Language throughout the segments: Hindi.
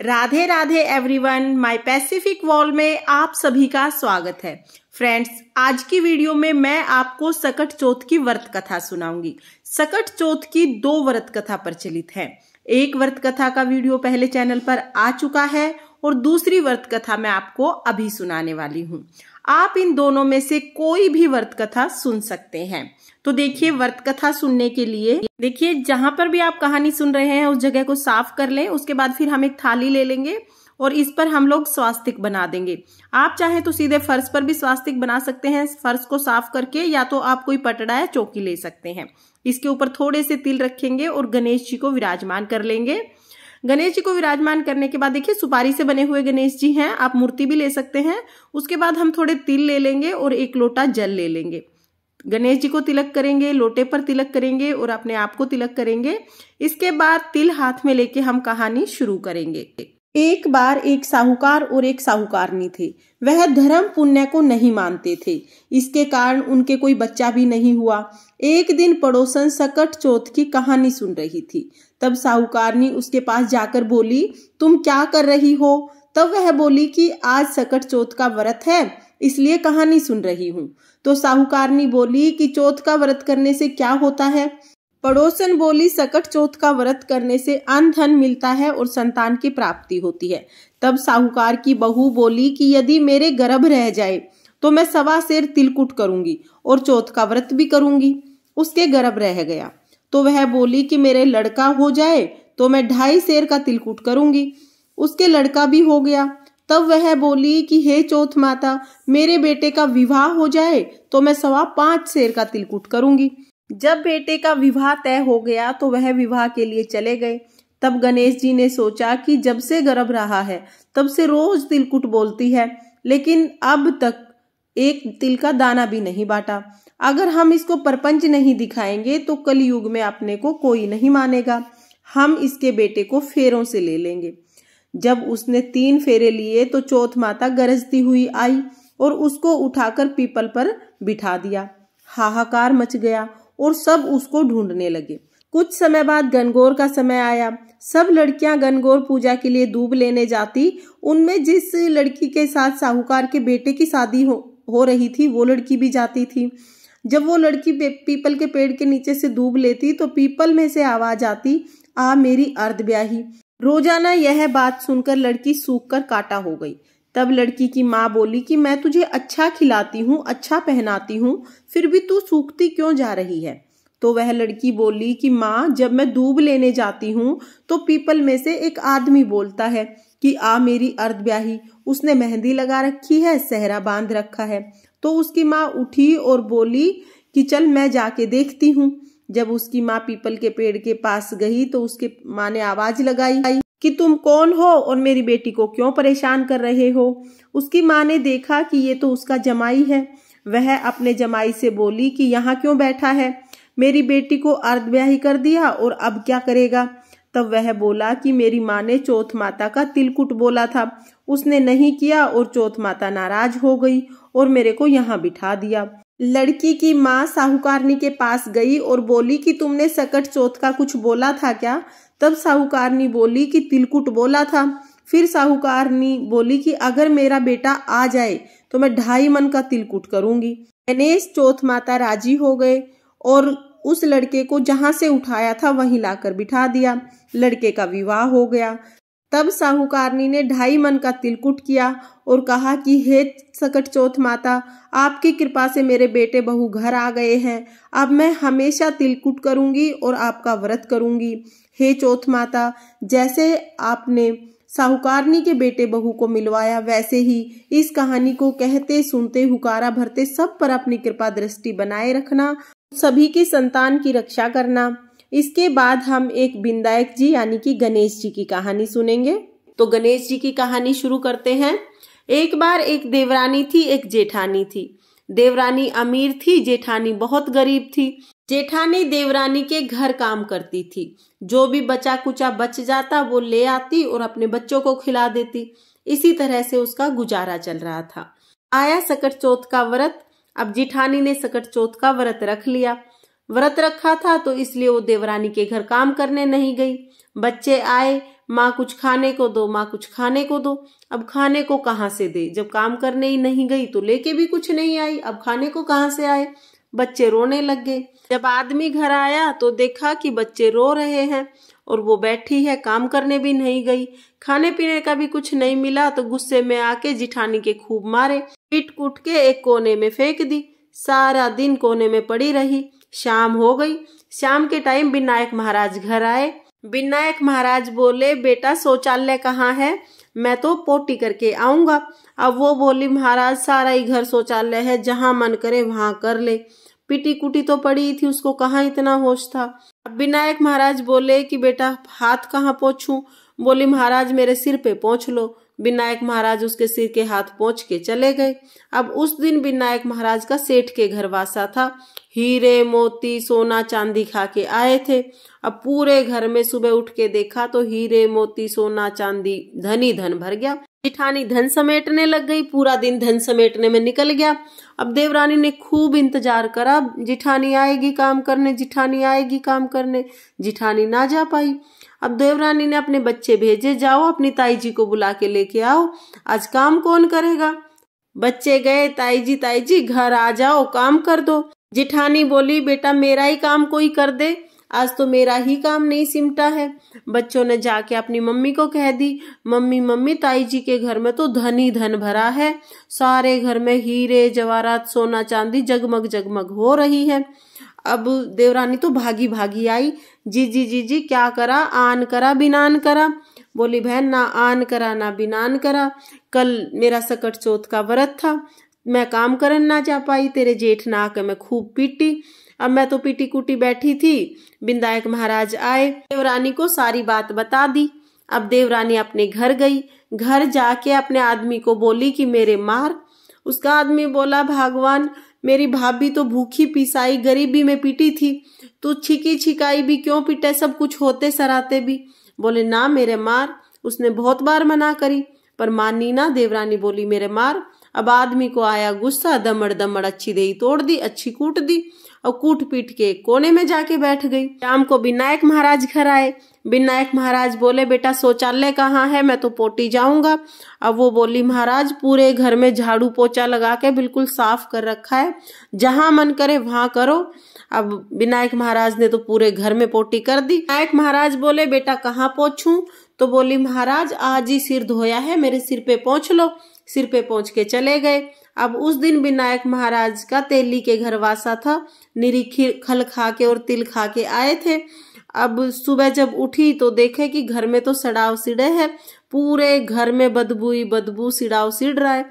Radhe Radhe everyone my Pacific wall में आप सभी का स्वागत है फ्रेंड्स आज की वीडियो में मैं आपको सकट चौथ की व्रत कथा सुनाऊंगी सकट चौथ की दो व्रत कथा प्रचलित है एक व्रत कथा का वीडियो पहले चैनल पर आ चुका है और दूसरी व्रत कथा मैं आपको अभी सुनाने वाली हूँ आप इन दोनों में से कोई भी व्रत कथा सुन सकते हैं तो देखिए व्रत कथा सुनने के लिए देखिए जहां पर भी आप कहानी सुन रहे हैं उस जगह को साफ कर लें उसके बाद फिर हम एक थाली ले लेंगे और इस पर हम लोग स्वास्तिक बना देंगे आप चाहे तो सीधे फर्श पर भी स्वास्तिक बना सकते हैं फर्श को साफ करके या तो आप कोई पटड़ा या चौकी ले सकते हैं इसके ऊपर थोड़े से तिल रखेंगे और गणेश जी को विराजमान कर लेंगे गणेश जी को विराजमान करने के बाद देखिए सुपारी से बने हुए गणेश जी हैं आप मूर्ति भी ले सकते हैं उसके बाद हम थोड़े तिल ले लेंगे और एक लोटा जल ले लेंगे गणेश जी को तिलक करेंगे लोटे पर तिलक करेंगे और अपने आप को तिलक करेंगे इसके बाद तिल हाथ में लेके हम कहानी शुरू करेंगे एक बार एक साहूकार और एक साहूकारनी थे वह धर्म पुण्य को नहीं मानते थे इसके कारण उनके कोई बच्चा भी नहीं हुआ एक दिन पड़ोसन सकट चौथ की कहानी सुन रही थी तब साहूकारनी उसके पास जाकर बोली तुम क्या कर रही हो तब वह बोली कि आज सकट चौथ का व्रत है इसलिए कहानी सुन रही हूँ तो साहूकारनी बोली कि चौथ का व्रत करने से क्या होता है पड़ोसन बोली सकट चौथ का व्रत करने से अन धन मिलता है और संतान की प्राप्ति होती है तब साहूकार की बहू बोली कि यदि मेरे गर्भ रह जाए तो मैं सवा शेर तिलकुट करूंगी और चौथ का व्रत भी करूंगी उसके गर्भ रह गया तो वह बोली कि मेरे लड़का हो जाए तो मैं ढाई शेर का तिलकुट करूंगी उसके लड़का भी हो गया तब वह बोली कि हे चौथ माता मेरे बेटे का विवाह हो जाए तो मैं सवा पांच शेर का तिलकुट करूंगी जब बेटे का विवाह तय हो गया तो वह विवाह के लिए चले गए तब गणेश जी ने सोचा कि जब से गर्भ रहा है तब से रोज तिलकुट बोलती है लेकिन अब तक एक तिल का दाना भी नहीं बांटा अगर हम इसको परपंच नहीं दिखाएंगे तो कल युग में अपने को कोई नहीं मानेगा हम इसके बेटे को फेरों से ले लेंगे जब उसने तीन फेरे लिए तो चौथ माता गरजती हुई आई और उसको उठाकर पीपल पर बिठा दिया हाहाकार मच गया और सब उसको ढूंढने लगे कुछ समय बाद गनगौर का समय आया सब लड़कियां गनगौर पूजा के लिए दूब लेने जाती उनमें जिस लड़की के साथ साहूकार के बेटे की शादी हो हो रही थी वो लड़की भी जाती थी जब वो लड़की पीपल के पेड़ के नीचे से दूब लेती तो पीपल में से आवाज आती आ मेरी अर्धब्याही रोजाना यह बात सुनकर लड़की सूख कर काटा हो गई तब लड़की की माँ बोली कि मैं तुझे अच्छा खिलाती हूँ अच्छा पहनाती हूँ फिर भी तू सूखती क्यों जा रही है तो वह लड़की बोली कि माँ जब मैं दूब लेने जाती हूँ तो पीपल में से एक आदमी बोलता है कि आ मेरी अर्ध उसने मेहंदी लगा रखी है सहरा बांध रखा है तो उसकी माँ उठी और बोली कि चल मैं जाके देखती हूँ जब उसकी माँ पीपल के पेड़ के पास गई तो उसके माँ ने आवाज लगाई कि तुम कौन हो और मेरी बेटी को क्यों परेशान कर रहे हो उसकी माँ ने देखा कि ये तो उसका जमाई है वह अपने जमाई से बोली कि यहाँ क्यों बैठा है मेरी बेटी को अर्धव्याही कर दिया और अब क्या करेगा तब वह बोला कि मेरी माँ ने चौथ माता का तिलकुट बोला था उसने नहीं किया और चौथ माता नाराज हो गई और मेरे को यहाँ बिठा दिया लड़की की माँ साहूकारनी के पास गई और बोली कि तुमने सकट चौथ का कुछ बोला था क्या तब साहूकारनी बोली कि तिलकुट बोला था फिर साहूकारनी बोली कि अगर मेरा बेटा आ जाए तो मैं ढाई मन का तिलकुट करूंगी गणेश चौथ माता राजी हो गए और उस लड़के को जहां से उठाया था वहीं लाकर बिठा दिया लड़के का विवाह हो गया तब साहूकारनी ने ढाई मन का तिलकुट किया और कहा कि हे सकट चौथ माता आपकी कृपा से मेरे बेटे बहू घर आ गए हैं अब मैं हमेशा तिलकुट करूंगी और आपका व्रत करूंगी हे चौथ माता जैसे आपने साहूकारनी के बेटे बहू को मिलवाया वैसे ही इस कहानी को कहते सुनते हुकारा भरते सब पर अपनी कृपा दृष्टि बनाए रखना सभी की संतान की रक्षा करना इसके बाद हम एक बिंदायक जी यानी कि गणेश जी की कहानी सुनेंगे तो गणेश जी की कहानी शुरू करते हैं एक बार एक देवरानी थी एक जेठानी थी देवरानी अमीर थी जेठानी बहुत गरीब थी जेठानी देवरानी के घर काम करती थी जो भी बचा कुचा बच जाता वो ले आती और अपने बच्चों को खिला देती इसी तरह से उसका गुजारा चल रहा था आया सकट चौथ का व्रत अब जिठानी ने सकट चौथ का व्रत रख लिया व्रत रखा था तो इसलिए वो देवरानी के घर काम करने नहीं गई बच्चे आए माँ कुछ खाने को दो माँ कुछ खाने को दो अब खाने को कहाँ से दे जब काम करने ही नहीं गई तो लेके भी कुछ नहीं आई अब खाने को कहाँ से आए बच्चे रोने लग गए जब आदमी घर आया तो देखा कि बच्चे रो रहे हैं और वो बैठी है काम करने भी नहीं गई खाने पीने का भी कुछ नहीं मिला तो गुस्से में आके जिठानी के खूब मारे पीट कूट के एक कोने में फेंक दी सारा दिन कोने में पड़ी रही शाम हो गई शाम के टाइम बिनायक महाराज घर आए बिनायक महाराज बोले बेटा शौचालय कहाँ है मैं तो पोटी करके आऊँगा अब वो बोली महाराज सारा ही घर शौचालय है जहाँ मन करे वहाँ कर ले पिटी कुटी तो पड़ी थी उसको कहाँ इतना होश था अब विनायक महाराज बोले कि बेटा हाथ कहाँ पोछूं बोली महाराज मेरे सिर पे पहुँच लो विनायक महाराज उसके सिर के हाथ पहुँच के चले गए अब उस दिन विनायक महाराज का सेठ के घर वासा था हीरे मोती सोना चांदी खा के आए थे अब पूरे घर में सुबह उठ के देखा तो हीरे मोती सोना चांदी धनी धन भर गया जिठानी धन समेटने लग गई पूरा दिन धन समेटने में निकल गया अब देवरानी ने खूब इंतजार करा जिठानी आएगी काम करने जिठानी आएगी काम करने जिठानी ना जा पाई अब देवरानी ने अपने बच्चे भेजे जाओ अपनी ताई जी को बुला के लेके आओ आज काम कौन करेगा बच्चे गए ताई जी ताई जी घर आ जाओ काम कर दो जिठानी बोली बेटा मेरा ही काम कोई कर दे आज तो मेरा ही काम नहीं सिमटा है बच्चों ने जाके अपनी मम्मी को कह दी मम्मी मम्मी ताई जी के घर में तो धन ही धन भरा है सारे घर में हीरे जवाहरात सोना चांदी जगमग जगमग हो रही है अब देवरानी तो भागी भागी आई जी जी जी जी क्या करा आन करा बिनान करा बोली बहन ना आन करा ना बिनान करा कल मेरा सकट चौथ का व्रत था मैं काम करन ना जा पाई तेरे जेठ ना मैं खूब पीटी अब मैं तो पीटी कुटी बैठी थी बिंदायक महाराज आए देवरानी को सारी बात बता दी अब देवरानी अपने घर गई घर जाके अपने आदमी को बोली कि मेरे मार उसका आदमी बोला भगवान मेरी भाभी तो भूखी पिसाई गरीबी में पीटी थी तू छिकी छिकाई भी क्यों पीटे सब कुछ होते सराते भी बोले ना मेरे मार उसने बहुत बार मना करी पर मानी ना देवरानी बोली मेरे मार अब आदमी को आया गुस्सा दमड़ दमड़ अच्छी दे तोड़ दी अच्छी कूट दी और कूट पीट के कोने में जाके बैठ गई शाम को विनायक महाराज घर आए विनायक महाराज बोले बेटा शौचालय कहाँ है मैं तो पोटी जाऊंगा अब वो बोली महाराज पूरे घर में झाड़ू पोछा लगा के बिल्कुल साफ कर रखा है जहाँ मन करे वहाँ करो अब विनायक महाराज ने तो पूरे घर में पोटी कर दी विनायक महाराज बोले बेटा कहाँ पोछू तो बोली महाराज आज ही सिर धोया है मेरे सिर पे पहुँच लो सिर पे पहुँच के चले गए अब उस दिन विनायक महाराज का तेली के घर वासा था निरी खल खा के और तिल खा के आए थे अब सुबह जब उठी तो देखे कि घर में तो सड़ाव सिड़े है पूरे घर में बदबू ही बदबू सिड़ाव सिड़ रहा है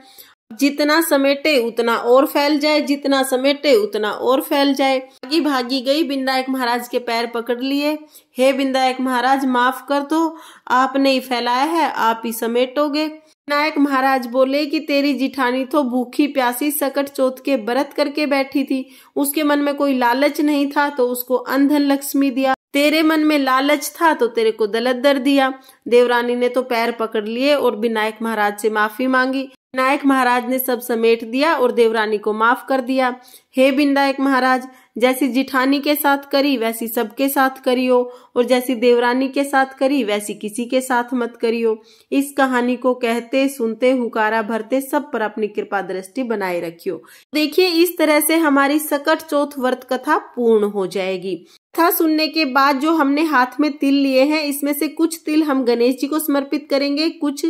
जितना समेटे उतना और फैल जाए जितना समेटे उतना और फैल जाए भागी भागी गई बिंदायक महाराज के पैर पकड़ लिए हे बिंदायक महाराज माफ कर दो तो, आपने ही फैलाया है आप ही समेटोगे नायक महाराज बोले कि तेरी जिठानी तो भूखी प्यासी सकट चोत के व्रत करके बैठी थी उसके मन में कोई लालच नहीं था तो उसको अंधन लक्ष्मी दिया तेरे मन में लालच था तो तेरे को दलत दर दिया देवरानी ने तो पैर पकड़ लिए और विनायक महाराज से माफी मांगी नायक महाराज ने सब समेट दिया और देवरानी को माफ कर दिया हे बिंदायक महाराज जैसी जिठानी के साथ करी वैसी सबके साथ करियो और जैसी देवरानी के साथ करी वैसी किसी के साथ मत करियो इस कहानी को कहते सुनते हुकारा भरते सब पर अपनी कृपा दृष्टि बनाए रखियो देखिए इस तरह से हमारी सकट चौथ व्रत कथा पूर्ण हो जाएगी कथा सुनने के बाद जो हमने हाथ में तिल लिए हैं इसमें से कुछ तिल हम गणेश जी को समर्पित करेंगे कुछ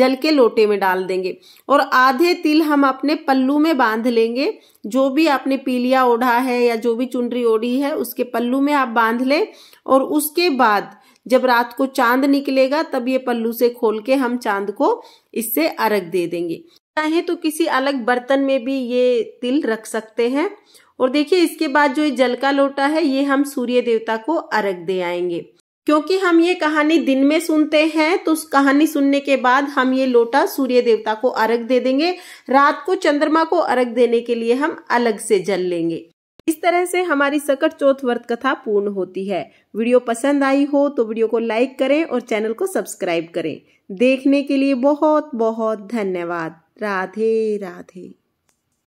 जल के लोटे में डाल देंगे और आधे तिल हम अपने पल्लू में बांध लेंगे जो भी आपने पीलिया ओढ़ा है या जो भी चुनरी ओढ़ी है उसके पल्लू में आप बांध लें और उसके बाद जब रात को चांद निकलेगा तब ये पल्लू से खोल के हम चांद को इससे अर्घ दे देंगे चाहे तो किसी अलग बर्तन में भी ये तिल रख सकते हैं और देखिए इसके बाद जो ये जल का लोटा है ये हम सूर्य देवता को अर्घ दे आएंगे क्योंकि हम ये कहानी दिन में सुनते हैं तो उस कहानी सुनने के बाद हम ये लोटा सूर्य देवता को अर्घ दे देंगे रात को चंद्रमा को अर्घ देने के लिए हम अलग से जल लेंगे इस तरह से हमारी सकट चौथ व्रत कथा पूर्ण होती है वीडियो पसंद आई हो तो वीडियो को लाइक करें और चैनल को सब्सक्राइब करें देखने के लिए बहुत बहुत धन्यवाद राधे राधे